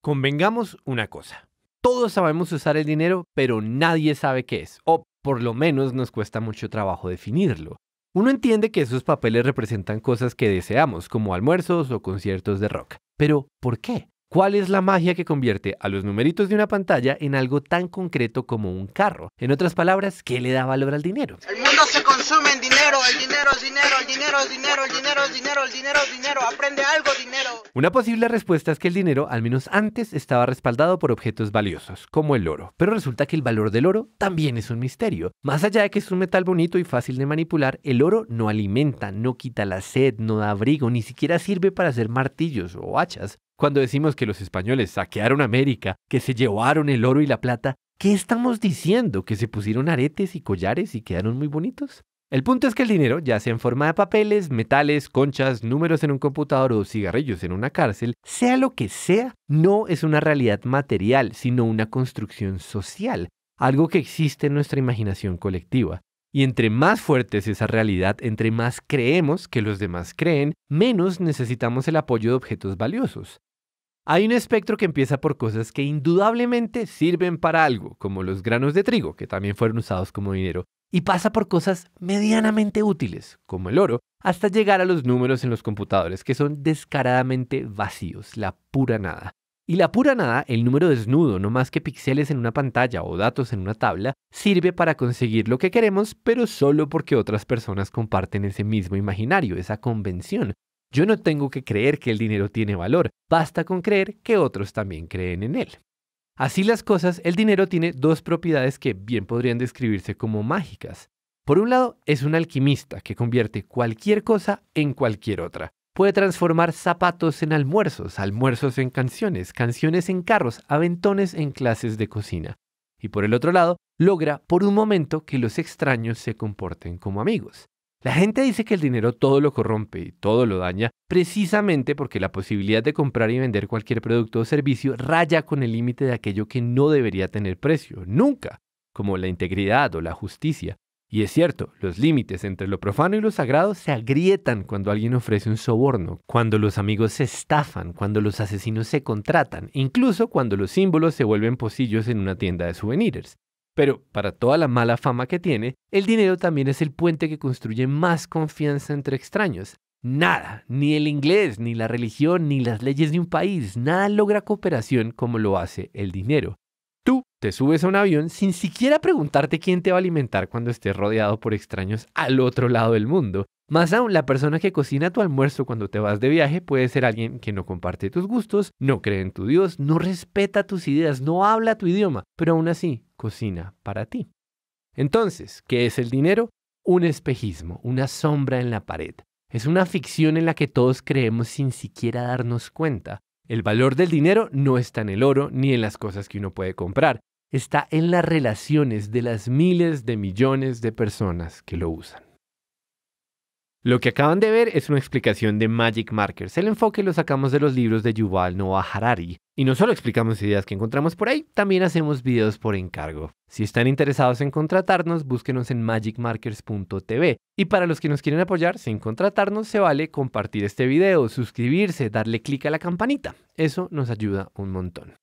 Convengamos una cosa. Todos sabemos usar el dinero, pero nadie sabe qué es, o por lo menos nos cuesta mucho trabajo definirlo. Uno entiende que esos papeles representan cosas que deseamos, como almuerzos o conciertos de rock. Pero, ¿por qué? ¿Cuál es la magia que convierte a los numeritos de una pantalla en algo tan concreto como un carro? En otras palabras, ¿qué le da valor al dinero? El consumen dinero, el dinero dinero, el dinero dinero, el dinero dinero, el dinero dinero, aprende algo dinero. Una posible respuesta es que el dinero, al menos antes, estaba respaldado por objetos valiosos, como el oro. Pero resulta que el valor del oro también es un misterio. Más allá de que es un metal bonito y fácil de manipular, el oro no alimenta, no quita la sed, no da abrigo, ni siquiera sirve para hacer martillos o hachas. Cuando decimos que los españoles saquearon América, que se llevaron el oro y la plata, ¿Qué estamos diciendo? ¿Que se pusieron aretes y collares y quedaron muy bonitos? El punto es que el dinero, ya sea en forma de papeles, metales, conchas, números en un computador o cigarrillos en una cárcel, sea lo que sea, no es una realidad material, sino una construcción social, algo que existe en nuestra imaginación colectiva. Y entre más fuerte es esa realidad, entre más creemos que los demás creen, menos necesitamos el apoyo de objetos valiosos. Hay un espectro que empieza por cosas que indudablemente sirven para algo, como los granos de trigo, que también fueron usados como dinero, y pasa por cosas medianamente útiles, como el oro, hasta llegar a los números en los computadores que son descaradamente vacíos, la pura nada. Y la pura nada, el número desnudo, no más que píxeles en una pantalla o datos en una tabla, sirve para conseguir lo que queremos, pero solo porque otras personas comparten ese mismo imaginario, esa convención. Yo no tengo que creer que el dinero tiene valor, basta con creer que otros también creen en él. Así las cosas, el dinero tiene dos propiedades que bien podrían describirse como mágicas. Por un lado, es un alquimista que convierte cualquier cosa en cualquier otra. Puede transformar zapatos en almuerzos, almuerzos en canciones, canciones en carros, aventones en clases de cocina. Y por el otro lado, logra por un momento que los extraños se comporten como amigos. La gente dice que el dinero todo lo corrompe y todo lo daña, precisamente porque la posibilidad de comprar y vender cualquier producto o servicio raya con el límite de aquello que no debería tener precio, nunca, como la integridad o la justicia. Y es cierto, los límites entre lo profano y lo sagrado se agrietan cuando alguien ofrece un soborno, cuando los amigos se estafan, cuando los asesinos se contratan, incluso cuando los símbolos se vuelven pocillos en una tienda de souvenirs. Pero para toda la mala fama que tiene, el dinero también es el puente que construye más confianza entre extraños. Nada, ni el inglés, ni la religión, ni las leyes de un país, nada logra cooperación como lo hace el dinero. Te subes a un avión sin siquiera preguntarte quién te va a alimentar cuando estés rodeado por extraños al otro lado del mundo. Más aún, la persona que cocina tu almuerzo cuando te vas de viaje puede ser alguien que no comparte tus gustos, no cree en tu Dios, no respeta tus ideas, no habla tu idioma, pero aún así cocina para ti. Entonces, ¿qué es el dinero? Un espejismo, una sombra en la pared. Es una ficción en la que todos creemos sin siquiera darnos cuenta. El valor del dinero no está en el oro ni en las cosas que uno puede comprar, está en las relaciones de las miles de millones de personas que lo usan. Lo que acaban de ver es una explicación de Magic Markers. El enfoque lo sacamos de los libros de Yuval Noah Harari. Y no solo explicamos ideas que encontramos por ahí, también hacemos videos por encargo. Si están interesados en contratarnos, búsquenos en magicmarkers.tv. Y para los que nos quieren apoyar sin contratarnos, se vale compartir este video, suscribirse, darle clic a la campanita. Eso nos ayuda un montón.